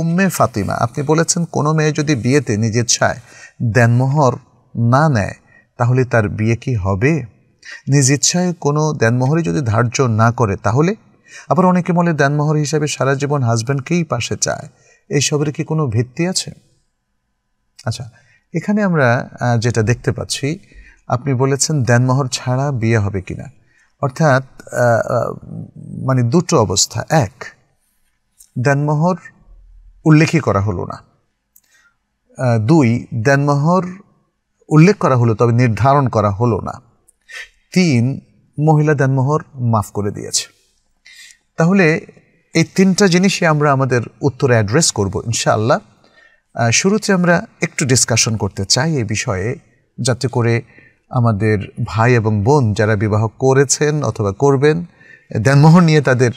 উম্মে ফাতিমা আপনি বলেছেন কোনো মেয়ে যদি বিয়েতে নিজের ছায় দেনমোহর না নেয় তাহলে তার বিয়ে কি হবে নিজ ইচ্ছায় কোনো দেনমোহরই যদি ধার্য না করে তাহলে আবার অনেকে বলে দেনমোহর হিসাবে সারা জীবন হাজব্যান্ডকেই পাশে চায় এইসবের কি কোনো ভিত্তি আছে আচ্ছা এখানে আমরা যেটা দেখতে পাচ্ছি আপনি বলেছেন দেনমোহর ছাড়া বিয়ে হবে কিনা অর্থাৎ মানে দুটো অবস্থা এক দেনমোহর উল্লেখই করা হলো না দুই দেনমোহর উল্লেখ করা হলো তবে নির্ধারণ করা হলো না তিন মহিলা দেনমোহর মাফ করে দিয়েছে তাহলে এই তিনটা জিনিসই আমরা আমাদের উত্তরে অ্যাড্রেস করব ইনশাআল্লাহ শুরুতে আমরা একটু ডিসকাশন করতে চাই এই বিষয়ে যাতে করে আমাদের ভাই এবং বোন যারা বিবাহ করেছেন অথবা করবেন দেনমোহর নিয়ে তাদের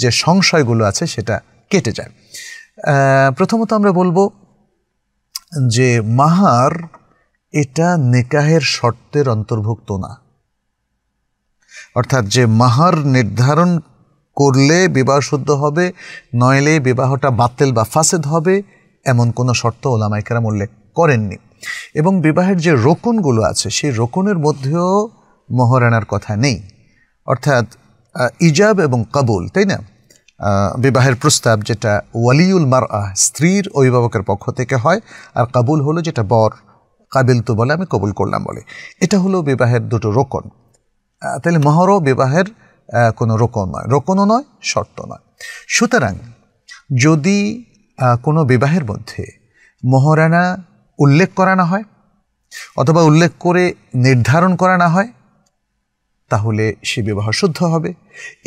যে সংশয়গুলো আছে সেটা কেটে যায় প্রথমত আমরা বলবো যে মাহার এটা নিকাহের শর্তের অন্তর্ভুক্ত না অর্থাৎ যে মাহার নির্ধারণ করলে বিবাহ শুদ্ধ হবে নইলে বিবাহটা বাতিল বা ফাসেদ হবে এমন কোনো শর্ত ওলামাইকেরাম উল্লেখ করেননি এবং বিবাহের যে রোকনগুলো আছে সেই রোকনের মধ্যেও মহরানার কথা নেই অর্থাৎ ইজাব এবং কাবুল তাই না বিবাহের প্রস্তাব যেটা ওয়ালিউল মার আহ স্ত্রীর অভিভাবকের পক্ষ থেকে হয় আর কাবুল হলো যেটা বর কাবিল তো বলে আমি কবুল করলাম বলে এটা হলো বিবাহের দুটো রোকন তাহলে মহরও বিবাহের কোনো রোকন নয় রোকনও নয় শর্ত নয় সুতরাং যদি কোনো বিবাহের মধ্যে মহরানা উল্লেখ করা না হয় অথবা উল্লেখ করে নির্ধারণ করা না হয় তাহলে সে বিবাহ শুদ্ধ হবে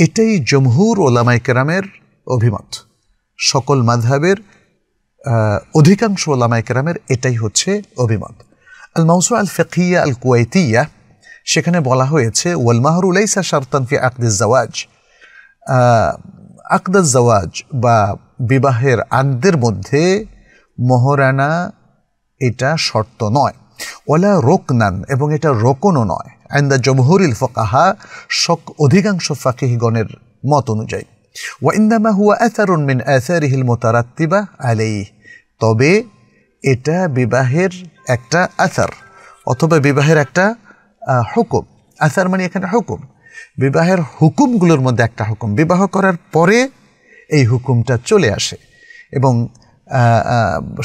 এটাই জমহুর ওলামাই কেরামের অভিমত সকল মাধাবের অধিকাংশ ওলামাই কেরামের এটাই হচ্ছে অভিমত আল মাউসু আল ফেকিয়া আল কুয়াইতিয়া সেখানে বলা হয়েছে ওয়াল মাহরুলাইসা শারতানফি আকদিস জাওয়াজ আকদাস জাওয়াজ বা বিবাহের আকদের মধ্যে মহরানা এটা শর্ত নয় ওলা রোকনান এবং এটা রোকনও নয় আন্দা জমহুরিল ফকাহা শক অধিকাংশ ফাকিহগণের মত অনুযায়ী ওয়াইন্দামা হুয়া অ্যাথারুন মিন অ্যাথারিহিল মোতারাত্তিবা আলেই তবে এটা বিবাহের একটা আসার অথবা বিবাহের একটা হুকুম আসার মানে এখানে হুকুম বিবাহের হুকুমগুলোর মধ্যে একটা হুকুম বিবাহ করার পরে এই হুকুমটা চলে আসে এবং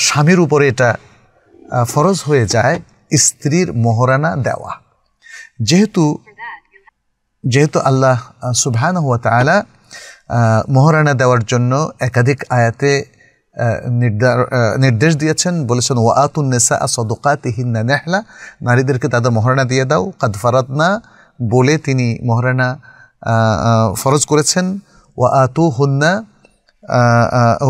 স্বামীর উপরে এটা ফরজ হয়ে যায় স্ত্রীর মোহরানা দেওয়া যেহেতু যেহেতু আল্লাহ সুবহান হুয়া তালা মহারানা দেওয়ার জন্য একাধিক আয়াতে নির্দেশ দিয়েছেন বলেছেন আতুন্সা সদকাত হিন্না নেহলা নারীদেরকে তাদের মহারানা দিয়ে দাও কাদফারাতনা বলে তিনি মহারানা ফরজ করেছেন ও আতু হুন্না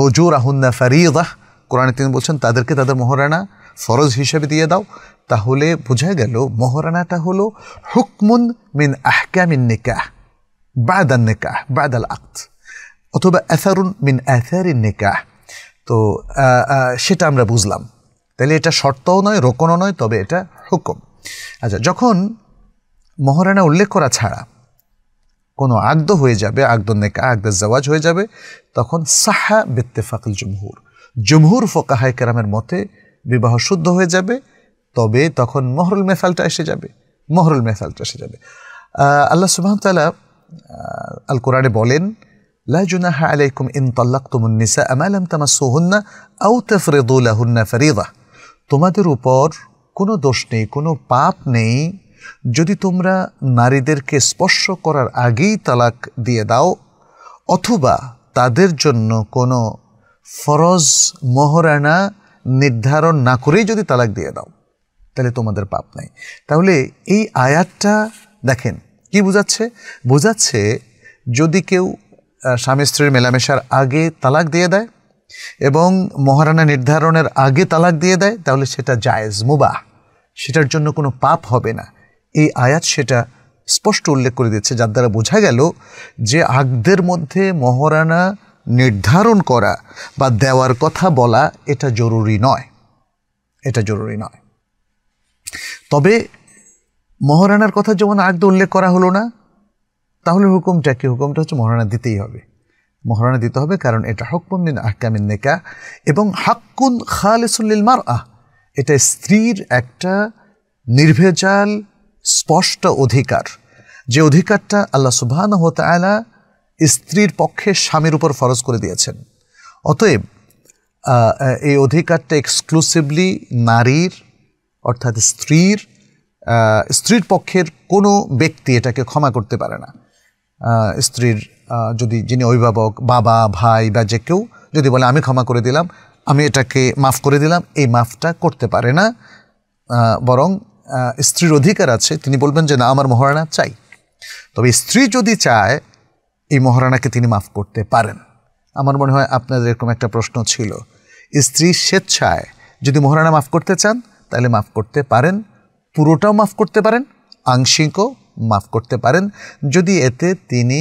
হজুর আহুন্না ফারিদাহ কোরআনে তিনি বলছেন তাদেরকে তাদের মহারানা ফরজ হিসেবে দিয়ে দাও তাহলে বোঝা গেল মহরানাটা হলো হুকমুন মিন আহকামিন নিকাহ বাদান নিকাহ বাদাল আক্ত অথবা অ্যাসারুন মিন অ্যাথারিন নিকাহ তো সেটা আমরা বুঝলাম তাহলে এটা শর্তও নয় রোকনও নয় তবে এটা হুকুম আচ্ছা যখন মহারানা উল্লেখ করা ছাড়া কোনো আগদ হয়ে যাবে আগদ নেকা আগদ জওয়াজ হয়ে যাবে তখন সাহা বেত্তেফাকল জমহুর জমহুর ফোকাহায় কেরামের মতে বিবাহ শুদ্ধ হয়ে যাবে তবে তখন মহরুল মেফালটা এসে যাবে মহরুল মেফালটা এসে যাবে আল্লাহ সুবাহতালা আল কোরআনে বলেন লা জুনাহা আলাইকুম ইন তাল্লাকতুমুন নিসা আমালাম তামাসসুহুন্না আও তাফরিদু লাহুন্না ফরিদা তোমাদের উপর কোনো দোষ নেই কোনো পাপ নেই যদি তোমরা নারীদেরকে স্পর্শ করার আগেই তালাক দিয়ে দাও অথবা তাদের জন্য কোনো ফরজ মহরানা নির্ধারণ না করেই যদি তালাক দিয়ে দাও তাহলে তোমাদের পাপ নাই তাহলে এই আয়াতটা দেখেন কি বোঝাচ্ছে বোঝাচ্ছে যদি কেউ স্বামী স্ত্রীর মেলামেশার আগে তালাক দিয়ে দেয় এবং মহারানা নির্ধারণের আগে তালাক দিয়ে দেয় তাহলে সেটা জায়েজ মুবাহ সেটার জন্য কোনো পাপ হবে না এই আয়াত সেটা স্পষ্ট উল্লেখ করে দিচ্ছে যার দ্বারা বোঝা গেল যে আগদের মধ্যে মহারানা নির্ধারণ করা বা দেওয়ার কথা বলা এটা জরুরি নয় এটা জরুরি নয় তবে মহারানার কথা যেমন আগে উল্লেখ করা হলো না তাহলে হুকুমটা কি হুকুমটা হচ্ছে মহারানা দিতেই হবে মহারানা দিতে হবে কারণ এটা হকমিন আহকামিন নেকা এবং হাক্কুন খালেসুল্লিল মার আহ এটা স্ত্রীর একটা নির্ভেজাল স্পষ্ট অধিকার যে অধিকারটা আল্লাহ সুবাহ হতে আয়লা স্ত্রীর পক্ষে স্বামীর উপর ফরজ করে দিয়েছেন অতএব এই অধিকারটা এক্সক্লুসিভলি নারীর অর্থাৎ স্ত্রীর স্ত্রীর পক্ষের কোনো ব্যক্তি এটাকে ক্ষমা করতে পারে না স্ত্রীর যদি যিনি অভিভাবক বাবা ভাই বা যে কেউ যদি বলে আমি ক্ষমা করে দিলাম আমি এটাকে মাফ করে দিলাম এই মাফটা করতে পারে না বরং স্ত্রীর অধিকার আছে তিনি বলবেন যে না আমার মহারানা চাই তবে স্ত্রী যদি চায় এই মহারানাকে তিনি মাফ করতে পারেন আমার মনে হয় আপনাদের এরকম একটা প্রশ্ন ছিল স্ত্রী স্বেচ্ছায় যদি মহারানা মাফ করতে চান তাহলে মাফ করতে পারেন পুরোটাও মাফ করতে পারেন আংশিকও মাফ করতে পারেন যদি এতে তিনি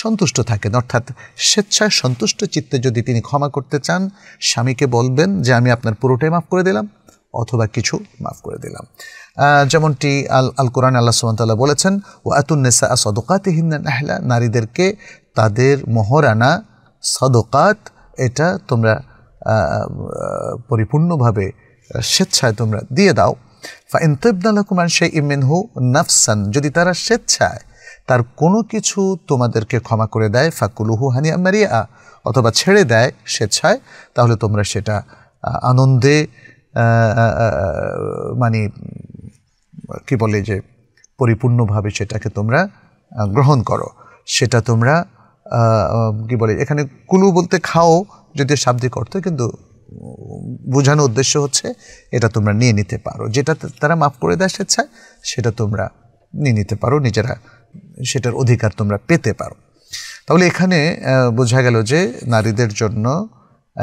সন্তুষ্ট থাকেন অর্থাৎ স্বেচ্ছায় সন্তুষ্ট চিত্তে যদি তিনি ক্ষমা করতে চান স্বামীকে বলবেন যে আমি আপনার পুরোটাই মাফ করে দিলাম অথবা কিছু মাফ করে দিলাম যেমনটি আল আল কোরআন আল্লাহ সুমতাল্লাহ বলেছেন ও আতুন্নেসা সদকাত হিন্দা নারীদেরকে তাদের মহরানা সদকাত এটা তোমরা পরিপূর্ণভাবে স্বেচ্ছায় তোমরা দিয়ে দাও ফাইনতেবদাল্লা কুমার সে হু নাফসান যদি তারা স্বেচ্ছায় তার কোনো কিছু তোমাদেরকে ক্ষমা করে দেয় ফাকুলুহু হানিয়া মারিয়া অথবা ছেড়ে দেয় স্বেচ্ছায় তাহলে তোমরা সেটা আনন্দে মানে কি বলে যে পরিপূর্ণভাবে সেটাকে তোমরা গ্রহণ করো সেটা তোমরা কি বলে এখানে কুলু বলতে খাও যদি শাব্দিক অর্থ কিন্তু বোঝানোর উদ্দেশ্য হচ্ছে এটা তোমরা নিয়ে নিতে পারো যেটা তারা মাফ করে দেয় স্বেচ্ছায় সেটা তোমরা নিয়ে নিতে পারো নিজেরা সেটার অধিকার তোমরা পেতে পারো তাহলে এখানে বোঝা গেল যে নারীদের জন্য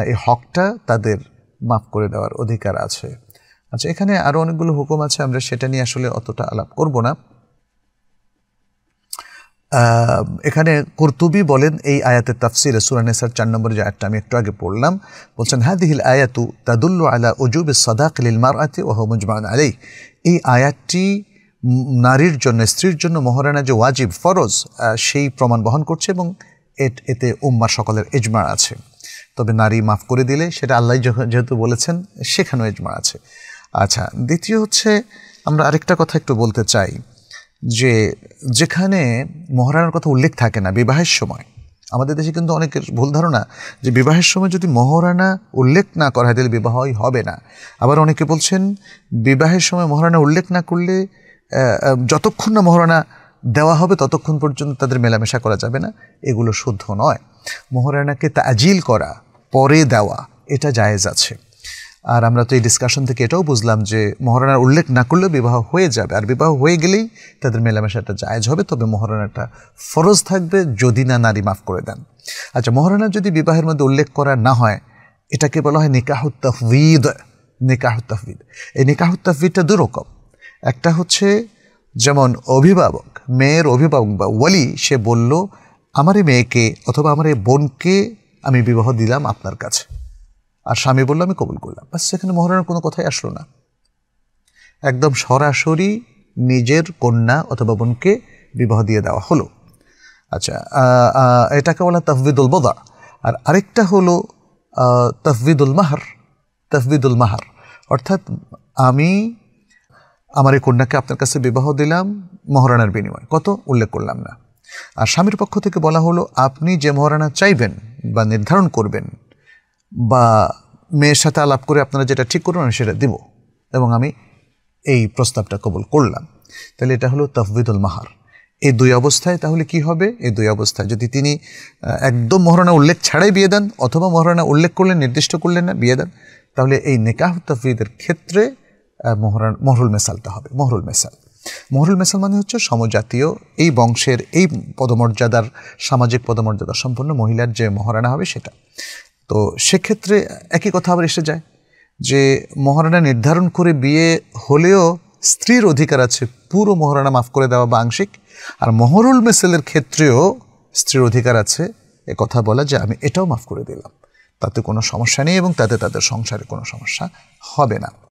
এই হকটা তাদের মাফ করে দেওয়ার অধিকার আছে আচ্ছা এখানে আরও অনেকগুলো হুকুম আছে আমরা সেটা নিয়ে আসলে অতটা আলাপ করব না এখানে কুর্তুবি বলেন এই আয়াতের তাফসিরে সুরানেসার চার নম্বর যে আয়াতটা আমি একটু আগে পড়লাম বলছেন হাদিহিল আয়াতু তাদুল্লু আলা উজুব সদা লিল মার আতি ওহ মুজমান আলাই এই আয়াতটি নারীর জন্য স্ত্রীর জন্য মহারানা যে ওয়াজিব ফরজ সেই প্রমাণ বহন করছে এবং এতে উম্মা সকলের এজমার আছে তবে নারী মাফ করে দিলে সেটা আল্লাহ যেহেতু বলেছেন সেখানেও এজমা আছে আচ্ছা দ্বিতীয় হচ্ছে আমরা আরেকটা কথা একটু বলতে চাই যে যেখানে মহারানার কথা উল্লেখ থাকে না বিবাহের সময় আমাদের দেশে কিন্তু অনেকের ভুল ধারণা যে বিবাহের সময় যদি মহরানা উল্লেখ না করা হয় তাহলে বিবাহই হবে না আবার অনেকে বলছেন বিবাহের সময় মহারানা উল্লেখ না করলে যতক্ষণ না মহারানা দেওয়া হবে ততক্ষণ পর্যন্ত তাদের মেলামেশা করা যাবে না এগুলো শুদ্ধ নয় মহারানাকে তাজিল করা পরে দেওয়া এটা জায়েজ আছে আর আমরা তো এই ডিসকাশন থেকে এটাও বুঝলাম যে মহারণার উল্লেখ না করলেও বিবাহ হয়ে যাবে আর বিবাহ হয়ে গেলেই তাদের মেলামেশাটা জায়েজ হবে তবে মহারণাটা ফরজ থাকবে যদি না নারী মাফ করে দেন আচ্ছা মহারণা যদি বিবাহের মধ্যে উল্লেখ করা না হয় এটাকে বলা হয় নিকাহুত্তাফিদ নিকাহুত্তাফিদ এই নিকাহুত্তাফিদটা তাহবিদটা দুরকম একটা হচ্ছে যেমন অভিভাবক মেয়ের অভিভাবক বা ওয়ালি সে বলল আমার এই মেয়েকে অথবা আমার এই বোনকে আমি বিবাহ দিলাম আপনার কাছে আর স্বামী বললো আমি কবুল করলাম বাস সেখানে মহারণের কোনো কথাই আসলো না একদম সরাসরি নিজের কন্যা অথবা বোনকে বিবাহ দিয়ে দেওয়া হলো আচ্ছা এটাকে বলা তফবিদুল বদা আর আরেকটা হলো তফবিদুল মাহার তফবিদুল মাহার অর্থাৎ আমি আমার এই কন্যাকে আপনার কাছে বিবাহ দিলাম মহারানার বিনিময় কত উল্লেখ করলাম না আর স্বামীর পক্ষ থেকে বলা হলো আপনি যে মহারানা চাইবেন বা নির্ধারণ করবেন বা মেয়ের সাথে আলাপ করে আপনারা যেটা ঠিক করবেন আমি সেটা দেব এবং আমি এই প্রস্তাবটা কবল করলাম তাহলে এটা হলো তফবিদুল মাহার এই দুই অবস্থায় তাহলে কি হবে এই দুই অবস্থায় যদি তিনি একদম মহারণা উল্লেখ ছাড়াই বিয়ে দেন অথবা মহারণা উল্লেখ করলেন নির্দিষ্ট করলেন না বিয়ে দেন তাহলে এই নেকাহ তফবিদের ক্ষেত্রে মহরান মহরুল মেসালটা হবে মহরুল মেসাল মহরুল মানে হচ্ছে সমজাতীয় এই বংশের এই পদমর্যাদার সামাজিক পদমর্যাদা সম্পন্ন মহিলার যে মহারানা হবে সেটা তো সেক্ষেত্রে একই কথা আবার এসে যায় যে মহারানা নির্ধারণ করে বিয়ে হলেও স্ত্রীর অধিকার আছে পুরো মহারানা মাফ করে দেওয়া বা আংশিক আর মহরুল মেসেলের ক্ষেত্রেও স্ত্রীর অধিকার আছে এ কথা বলা যে আমি এটাও মাফ করে দিলাম তাতে কোনো সমস্যা নেই এবং তাতে তাদের সংসারে কোনো সমস্যা হবে না